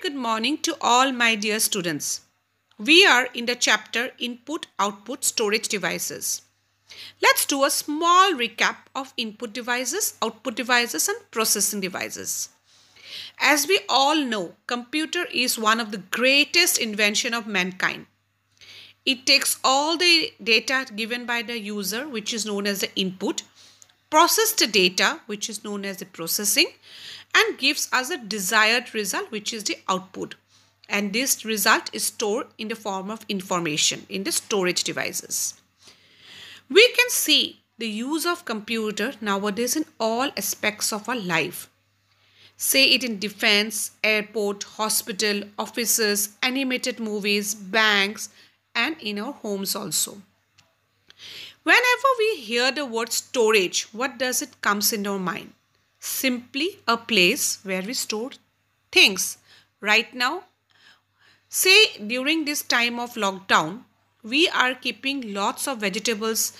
Good morning to all my dear students. We are in the chapter Input Output Storage Devices. Let's do a small recap of input devices, output devices and processing devices. As we all know, computer is one of the greatest invention of mankind. It takes all the data given by the user which is known as the input processed data which is known as the processing and gives us a desired result which is the output and this result is stored in the form of information in the storage devices. We can see the use of computer nowadays in all aspects of our life. Say it in defense, airport, hospital, offices, animated movies, banks and in our homes also. Whenever we hear the word storage, what does it comes in our mind? Simply a place where we store things. Right now, say during this time of lockdown, we are keeping lots of vegetables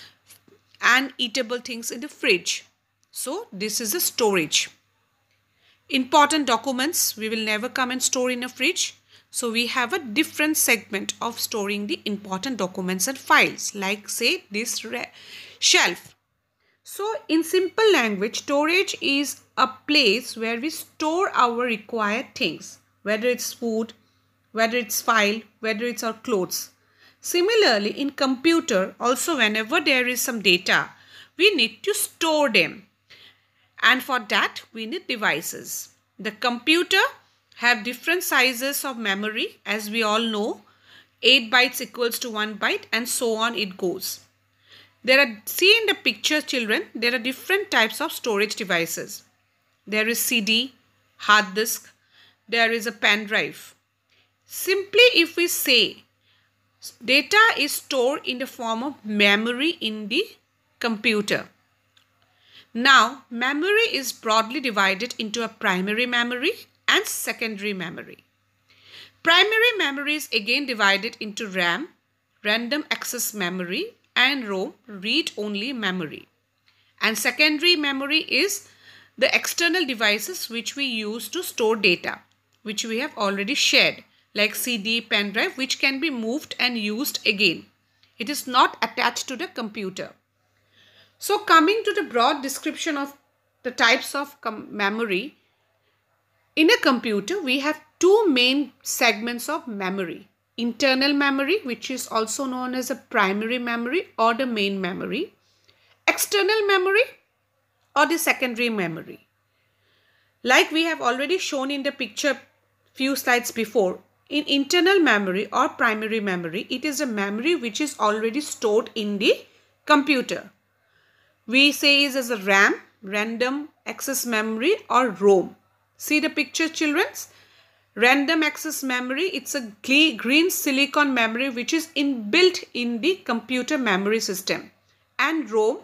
and eatable things in the fridge. So this is a storage. Important documents we will never come and store in a fridge. So we have a different segment of storing the important documents and files like say this shelf. So in simple language, storage is a place where we store our required things, whether it's food, whether it's file, whether it's our clothes. Similarly, in computer, also whenever there is some data, we need to store them. And for that, we need devices. The computer have different sizes of memory as we all know 8 bytes equals to 1 byte and so on it goes. There are, see in the picture children, there are different types of storage devices. There is CD, hard disk, there is a pen drive. Simply if we say data is stored in the form of memory in the computer. Now memory is broadly divided into a primary memory and secondary memory. Primary memory is again divided into RAM, random access memory, and ROM, read-only memory. And secondary memory is the external devices which we use to store data, which we have already shared, like CD, pen drive, which can be moved and used again. It is not attached to the computer. So coming to the broad description of the types of memory, in a computer, we have two main segments of memory. Internal memory, which is also known as a primary memory or the main memory. External memory or the secondary memory. Like we have already shown in the picture few slides before, in internal memory or primary memory, it is a memory which is already stored in the computer. We say it is as a RAM, random access memory or ROM. See the picture childrens? Random access memory, it's a green silicon memory which is inbuilt in the computer memory system. And ROM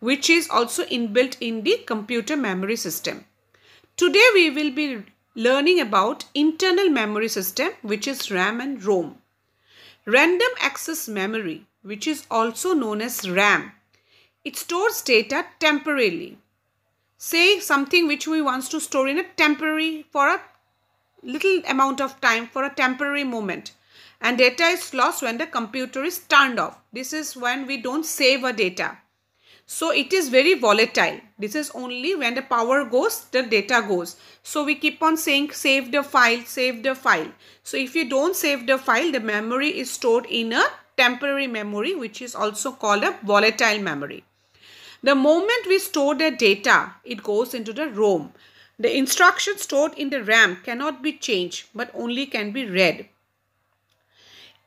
which is also inbuilt in the computer memory system. Today we will be learning about internal memory system which is RAM and ROM. Random access memory which is also known as RAM. It stores data temporarily say something which we wants to store in a temporary for a little amount of time for a temporary moment and data is lost when the computer is turned off this is when we don't save a data so it is very volatile this is only when the power goes the data goes so we keep on saying save the file save the file so if you don't save the file the memory is stored in a temporary memory which is also called a volatile memory the moment we store the data, it goes into the ROM. The instruction stored in the RAM cannot be changed but only can be read.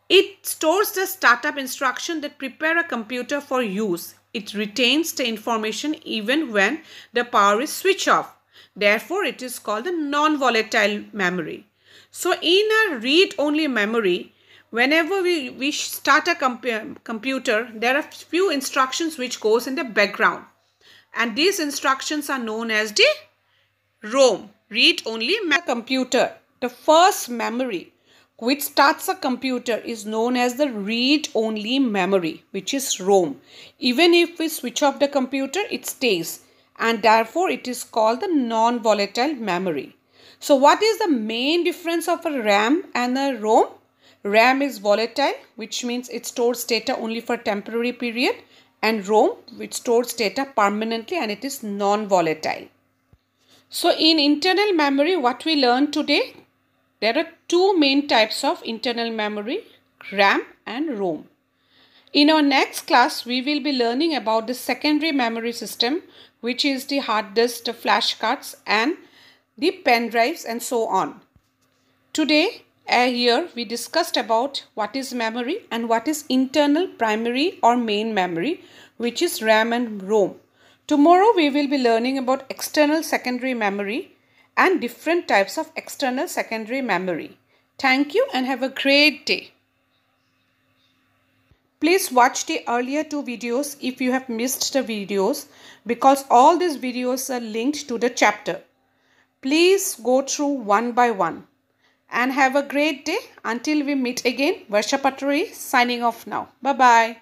It stores the startup instruction that prepare a computer for use. It retains the information even when the power is switched off. Therefore, it is called the non-volatile memory. So in a read-only memory, whenever we, we start a comp- computer, there are few instructions which goes in the background. And these instructions are known as the ROM, read only ma- computer. The first memory which starts a computer is known as the read only memory, which is ROM. Even if we switch off the computer, it stays and therefore it is called the non volatile memory. So, what is the main difference of a RAM and a ROM? RAM is volatile, which means it stores data only for temporary period and ROM, which stores data permanently and it is non-volatile. So in internal memory, what we learned today, there are two main types of internal memory, RAM and ROM. In our next class, we will be learning about the secondary memory system, which is the hard disk, the flashcards and the pen drives and so on. Today, here we discussed about what is memory and what is internal primary or main memory which is RAM and ROM. Tomorrow we will be learning about external secondary memory and different types of external secondary memory. Thank you and have a great day. Please watch the earlier two videos if you have missed the videos because all these videos are linked to the chapter. Please go through one by one and have a great day. Until we meet again, Varsha signing off now. Bye-bye.